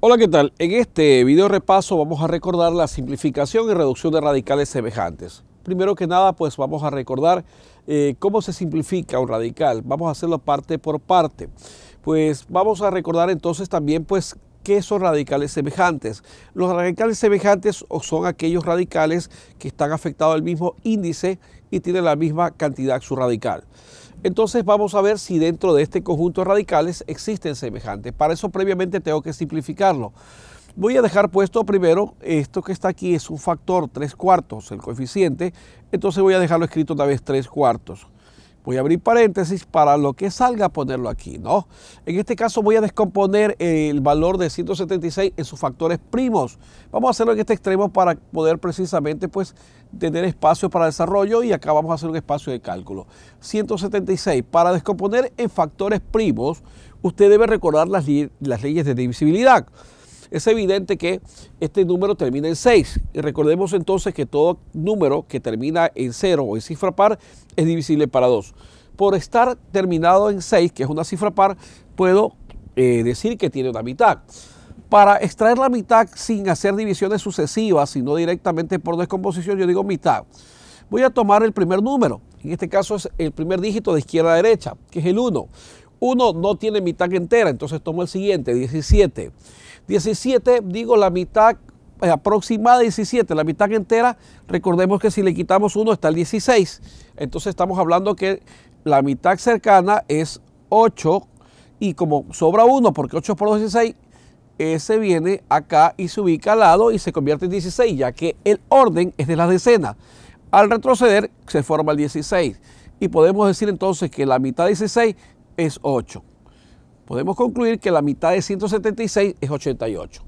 Hola, ¿qué tal? En este video repaso vamos a recordar la simplificación y reducción de radicales semejantes. Primero que nada, pues vamos a recordar eh, cómo se simplifica un radical. Vamos a hacerlo parte por parte. Pues vamos a recordar entonces también pues ¿Qué son radicales semejantes? Los radicales semejantes son aquellos radicales que están afectados al mismo índice y tienen la misma cantidad su radical. Entonces vamos a ver si dentro de este conjunto de radicales existen semejantes. Para eso previamente tengo que simplificarlo. Voy a dejar puesto primero esto que está aquí es un factor 3 cuartos, el coeficiente. Entonces voy a dejarlo escrito otra vez 3 cuartos. Voy a abrir paréntesis para lo que salga ponerlo aquí, ¿no? En este caso voy a descomponer el valor de 176 en sus factores primos. Vamos a hacerlo en este extremo para poder precisamente pues tener espacio para desarrollo y acá vamos a hacer un espacio de cálculo. 176. Para descomponer en factores primos, usted debe recordar las, las leyes de divisibilidad es evidente que este número termina en 6. Y recordemos entonces que todo número que termina en 0 o en cifra par es divisible para 2. Por estar terminado en 6, que es una cifra par, puedo eh, decir que tiene una mitad. Para extraer la mitad sin hacer divisiones sucesivas, sino directamente por descomposición, yo digo mitad. Voy a tomar el primer número, en este caso es el primer dígito de izquierda a derecha, que es el 1. 1 no tiene mitad entera, entonces tomo el siguiente, 17. 17, digo la mitad eh, aproximada 17, la mitad entera, recordemos que si le quitamos uno está el 16. Entonces estamos hablando que la mitad cercana es 8 y como sobra uno porque 8 por 16, ese viene acá y se ubica al lado y se convierte en 16, ya que el orden es de la decena. Al retroceder se forma el 16 y podemos decir entonces que la mitad de 16 es 8 podemos concluir que la mitad de 176 es 88.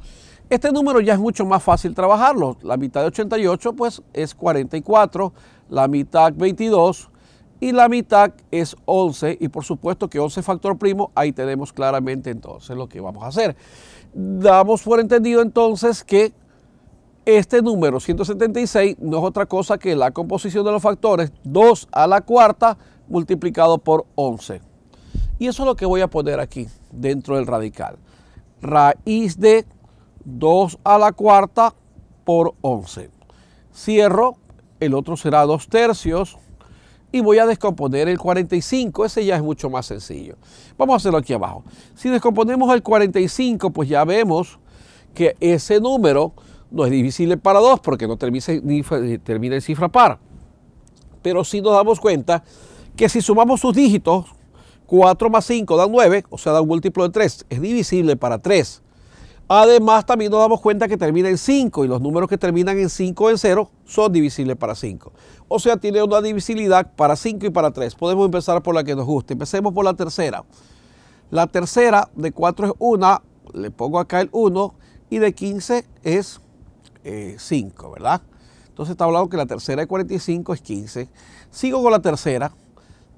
Este número ya es mucho más fácil trabajarlo. La mitad de 88 pues es 44, la mitad 22 y la mitad es 11 y por supuesto que 11 factor primo, ahí tenemos claramente entonces lo que vamos a hacer. Damos por entendido entonces que este número 176 no es otra cosa que la composición de los factores 2 a la cuarta multiplicado por 11. Y eso es lo que voy a poner aquí dentro del radical. Raíz de 2 a la cuarta por 11. Cierro, el otro será 2 tercios y voy a descomponer el 45, ese ya es mucho más sencillo. Vamos a hacerlo aquí abajo. Si descomponemos el 45, pues ya vemos que ese número no es divisible para 2 porque no termina en cifra par. Pero si sí nos damos cuenta que si sumamos sus dígitos, 4 más 5 da 9, o sea, da un múltiplo de 3. Es divisible para 3. Además, también nos damos cuenta que termina en 5 y los números que terminan en 5 o en 0 son divisibles para 5. O sea, tiene una divisibilidad para 5 y para 3. Podemos empezar por la que nos guste. Empecemos por la tercera. La tercera de 4 es 1, le pongo acá el 1 y de 15 es 5, eh, ¿verdad? Entonces está hablando que la tercera de 45 es 15. Sigo con la tercera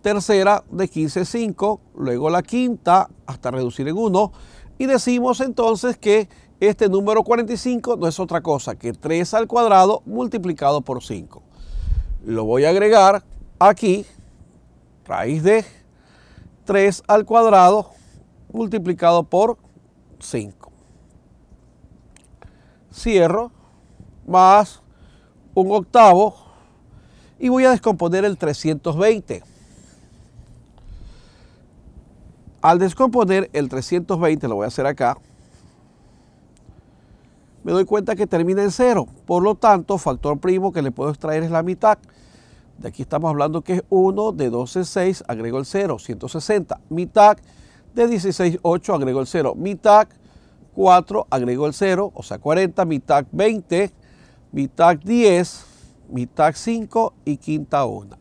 tercera de 15 5, luego la quinta hasta reducir en 1 y decimos entonces que este número 45 no es otra cosa que 3 al cuadrado multiplicado por 5. Lo voy a agregar aquí, raíz de 3 al cuadrado multiplicado por 5. Cierro, más un octavo y voy a descomponer el 320. Al descomponer el 320, lo voy a hacer acá, me doy cuenta que termina en 0. Por lo tanto, factor primo que le puedo extraer es la mitad. De aquí estamos hablando que es 1 de 12, 6, agrego el 0, 160. Mitad de 16, 8, agrego el 0. Mitad 4, agrego el 0, o sea 40. Mitad 20, mitad 10, mitad 5 y quinta 1.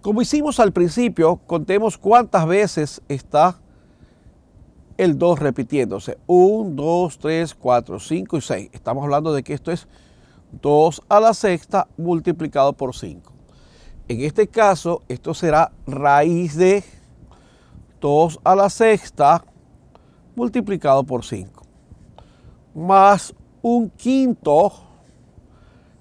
Como hicimos al principio, contemos cuántas veces está el 2 repitiéndose. 1, 2, 3, 4, 5 y 6. Estamos hablando de que esto es 2 a la sexta multiplicado por 5. En este caso, esto será raíz de 2 a la sexta multiplicado por 5. Más un quinto.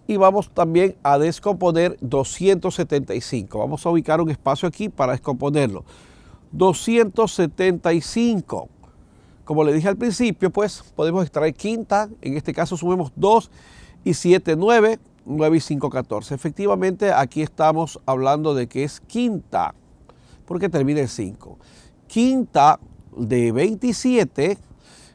Y vamos también a descomponer 275. Vamos a ubicar un espacio aquí para descomponerlo. 275 como le dije al principio, pues podemos extraer quinta, en este caso sumemos 2 y 7, 9, 9 y 5, 14. Efectivamente, aquí estamos hablando de que es quinta, porque termina en 5. Quinta de 27,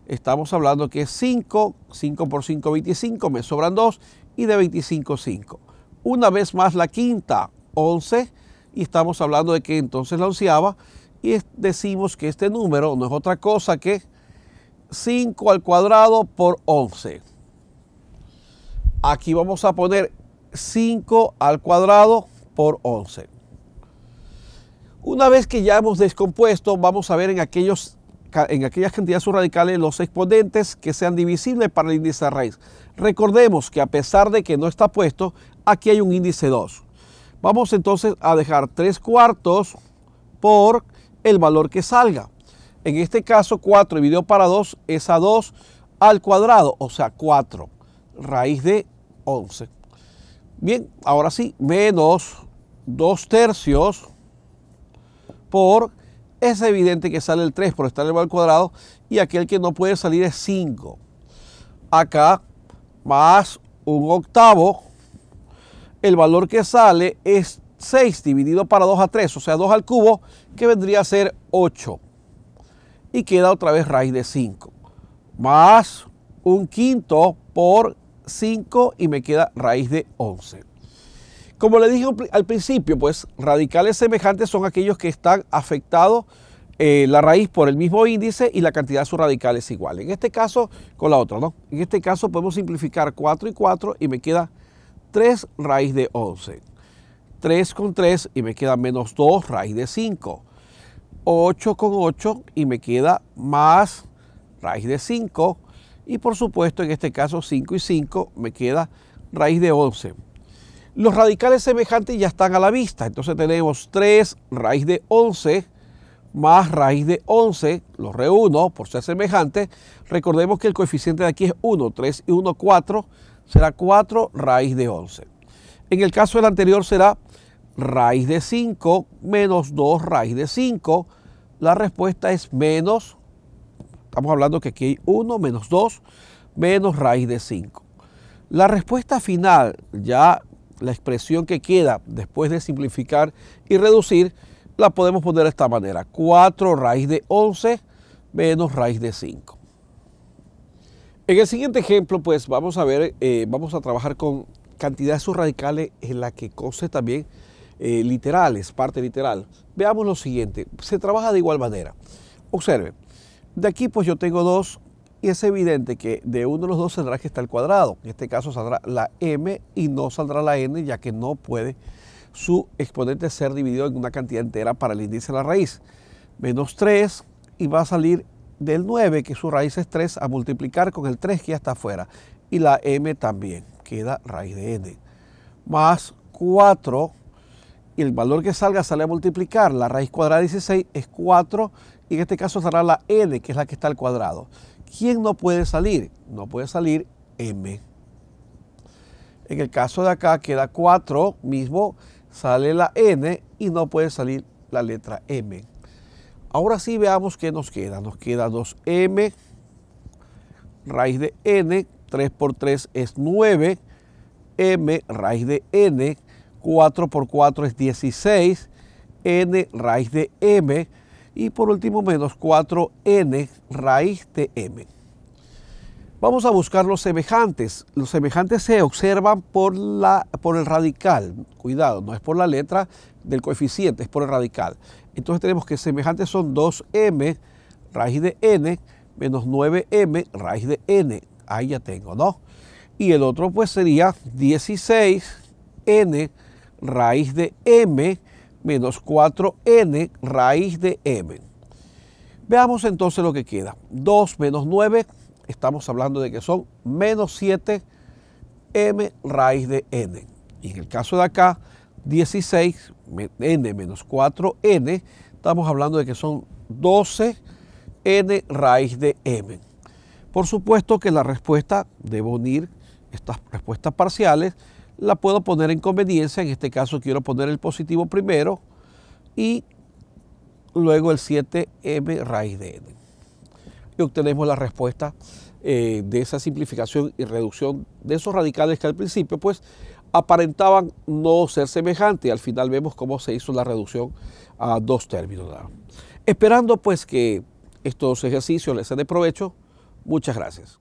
estamos hablando que es 5, 5 por 5, 25, me sobran 2, y de 25, 5. Una vez más la quinta, 11, y estamos hablando de que entonces la onceaba, y decimos que este número no es otra cosa que 5 al cuadrado por 11. Aquí vamos a poner 5 al cuadrado por 11. Una vez que ya hemos descompuesto, vamos a ver en, aquellos, en aquellas cantidades subradicales los exponentes que sean divisibles para el índice de raíz. Recordemos que a pesar de que no está puesto, aquí hay un índice 2. Vamos entonces a dejar 3 cuartos por el valor que salga en este caso 4 dividido para 2 es a 2 al cuadrado, o sea 4, raíz de 11. Bien, ahora sí, menos 2 tercios por, es evidente que sale el 3 por estar elevado al cuadrado y aquel que no puede salir es 5. Acá más un octavo, el valor que sale es 6 dividido para 2 a 3, o sea 2 al cubo, que vendría a ser 8 y queda otra vez raíz de 5. Más un quinto por 5 y me queda raíz de 11. Como le dije al principio, pues radicales semejantes son aquellos que están afectados eh, la raíz por el mismo índice y la cantidad de su radical es igual. En este caso con la otra, ¿no? En este caso podemos simplificar 4 y 4 y me queda 3 raíz de 11. 3 con 3 y me queda menos 2 raíz de 5. 8 con 8 y me queda más raíz de 5 y por supuesto en este caso 5 y 5 me queda raíz de 11. Los radicales semejantes ya están a la vista, entonces tenemos 3 raíz de 11 más raíz de 11, los reúno por ser semejantes, recordemos que el coeficiente de aquí es 1, 3 y 1, 4, será 4 raíz de 11. En el caso del anterior será raíz de 5 menos 2 raíz de 5. La respuesta es menos, estamos hablando que aquí hay 1 menos 2 menos raíz de 5. La respuesta final, ya la expresión que queda después de simplificar y reducir, la podemos poner de esta manera. 4 raíz de 11 menos raíz de 5. En el siguiente ejemplo, pues vamos a ver, eh, vamos a trabajar con cantidades subradicales en la que cose también eh, literales, parte literal, veamos lo siguiente. Se trabaja de igual manera. Observe, de aquí pues yo tengo dos y es evidente que de uno de los dos saldrá que está el cuadrado. En este caso saldrá la m y no saldrá la n ya que no puede su exponente ser dividido en una cantidad entera para el índice de la raíz. Menos 3 y va a salir del 9, que su raíz es 3, a multiplicar con el 3 que ya está afuera. Y la m también, queda raíz de n. Más 4 el valor que salga sale a multiplicar la raíz cuadrada de 16 es 4 y en este caso saldrá la n, que es la que está al cuadrado. ¿Quién no puede salir? No puede salir m. En el caso de acá queda 4 mismo, sale la n y no puede salir la letra m. Ahora sí veamos qué nos queda. Nos queda 2m raíz de n, 3 por 3 es 9, m raíz de n 4 por 4 es 16, n raíz de m y por último menos 4n raíz de m. Vamos a buscar los semejantes. Los semejantes se observan por, la, por el radical. Cuidado, no es por la letra del coeficiente, es por el radical. Entonces tenemos que semejantes son 2m raíz de n menos 9m raíz de n. Ahí ya tengo, ¿no? Y el otro pues sería 16n raíz de m menos 4n raíz de m. Veamos entonces lo que queda. 2 menos 9, estamos hablando de que son menos 7 m raíz de n. Y en el caso de acá, 16, n menos 4n, estamos hablando de que son 12 n raíz de m. Por supuesto que la respuesta, debo unir estas respuestas parciales, la puedo poner en conveniencia. En este caso quiero poner el positivo primero y luego el 7m raíz de n. Y obtenemos la respuesta eh, de esa simplificación y reducción de esos radicales que al principio pues aparentaban no ser semejantes. Al final vemos cómo se hizo la reducción a dos términos. Esperando pues que estos ejercicios les sean de provecho. Muchas gracias.